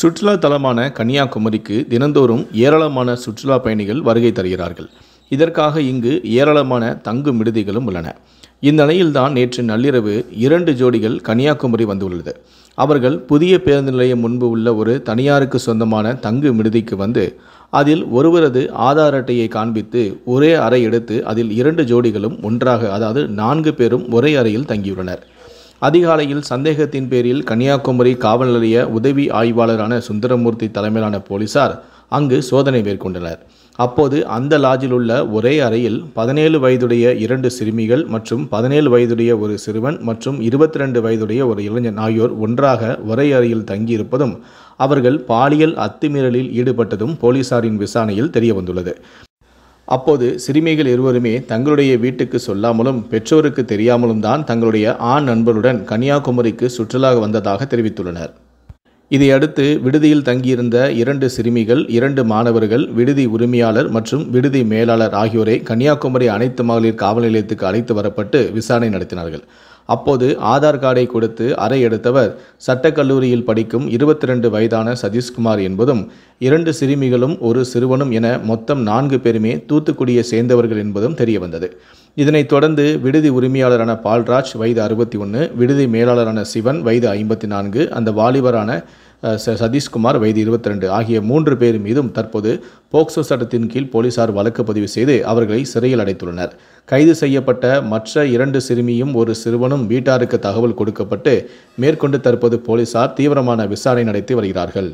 சுற்றுலா தலமான கன்னியாகுமரிக்கு தினந்தோறும் ஏராளமான சுற்றுலா பயணிகள் வருகை தருகிறார்கள் இதற்காக இங்கு ஏராளமான தங்கும் விடுதிகளும் உள்ளன நிலையில்தான் நேற்று நள்ளிரவு இரண்டு ஜோடிகள் கன்னியாகுமரி வந்துள்ளது அவர்கள் புதிய பேருந்து நிலையம் முன்பு உள்ள ஒரு தனியாருக்கு சொந்தமான தங்கு விடுதிக்கு வந்து அதில் ஒருவரது ஆதார் அட்டையை காண்பித்து ஒரே அறை எடுத்து அதில் இரண்டு ஜோடிகளும் ஒன்றாக அதாவது நான்கு பேரும் ஒரே அறையில் தங்கியுள்ளனர் அதிகாலையில் சந்தேகத்தின் பேரில் கன்னியாகுமரி காவல் நிலைய உதவி ஆய்வாளரான சுந்தரமூர்த்தி தலைமையிலான போலீசார் அங்கு சோதனை மேற்கொண்டனர் அப்போது அந்த லாஜில் உள்ள ஒரே அறையில் பதினேழு வயதுடைய இரண்டு சிறுமிகள் மற்றும் பதினேழு வயதுடைய ஒரு சிறுவன் மற்றும் இருபத்தி ரெண்டு வயதுடைய ஒரு இளைஞன் ஆகியோர் ஒன்றாக ஒரே அறையில் தங்கியிருப்பதும் அவர்கள் பாலியல் அத்துமீறலில் ஈடுபட்டதும் போலீசாரின் விசாரணையில் தெரியவந்துள்ளது அப்போது சிறுமிகள் இருவருமே தங்களுடைய வீட்டுக்கு சொல்லாமலும் பெற்றோருக்கு தெரியாமலும் தான் தங்களுடைய ஆண் நண்பருடன் கன்னியாகுமரிக்கு சுற்றுலா வந்ததாக தெரிவித்துள்ளனர் இதையடுத்து விடுதியில் தங்கியிருந்த இரண்டு சிறுமிகள் இரண்டு மாணவர்கள் விடுதி உரிமையாளர் மற்றும் விடுதி மேலாளர் ஆகியோரை கன்னியாகுமரி அனைத்து மகளிர் காவல் நிலையத்துக்கு அழைத்து வரப்பட்டு விசாரணை நடத்தினார்கள் அப்போது ஆதார் கார்டை கொடுத்து அறை எடுத்தவர் சட்டக்கல்லூரியில் படிக்கும் இருபத்தி ரெண்டு வயதான சதீஷ்குமார் என்பதும் இரண்டு சிறுமிகளும் ஒரு சிறுவனும் என மொத்தம் நான்கு பேருமே தூத்துக்குடியை சேர்ந்தவர்கள் என்பதும் தெரியவந்தது இதனைத் தொடர்ந்து விடுதி உரிமையாளரான பால்ராஜ் வயது அறுபத்தி ஒன்று விடுதி மேலாளரான சிவன் வயது ஐம்பத்தி நான்கு அந்த வாலிபரான சதீஷ்குமார் வயது இருபத்தி ரெண்டு ஆகிய மூன்று பேர் மீதும் தற்போது போக்சோ சட்டத்தின் கீழ் போலீசார் வழக்கு பதிவு செய்து அவர்களை சிறையில் அடைத்துள்ளனர் கைது செய்யப்பட்ட மற்ற இரண்டு சிறுமியும் ஒரு சிறுவனும் வீட்டாருக்கு தகவல் கொடுக்கப்பட்டு மேற்கொண்டு தற்போது போலீசார் தீவிரமான விசாரணை நடத்தி வருகிறார்கள்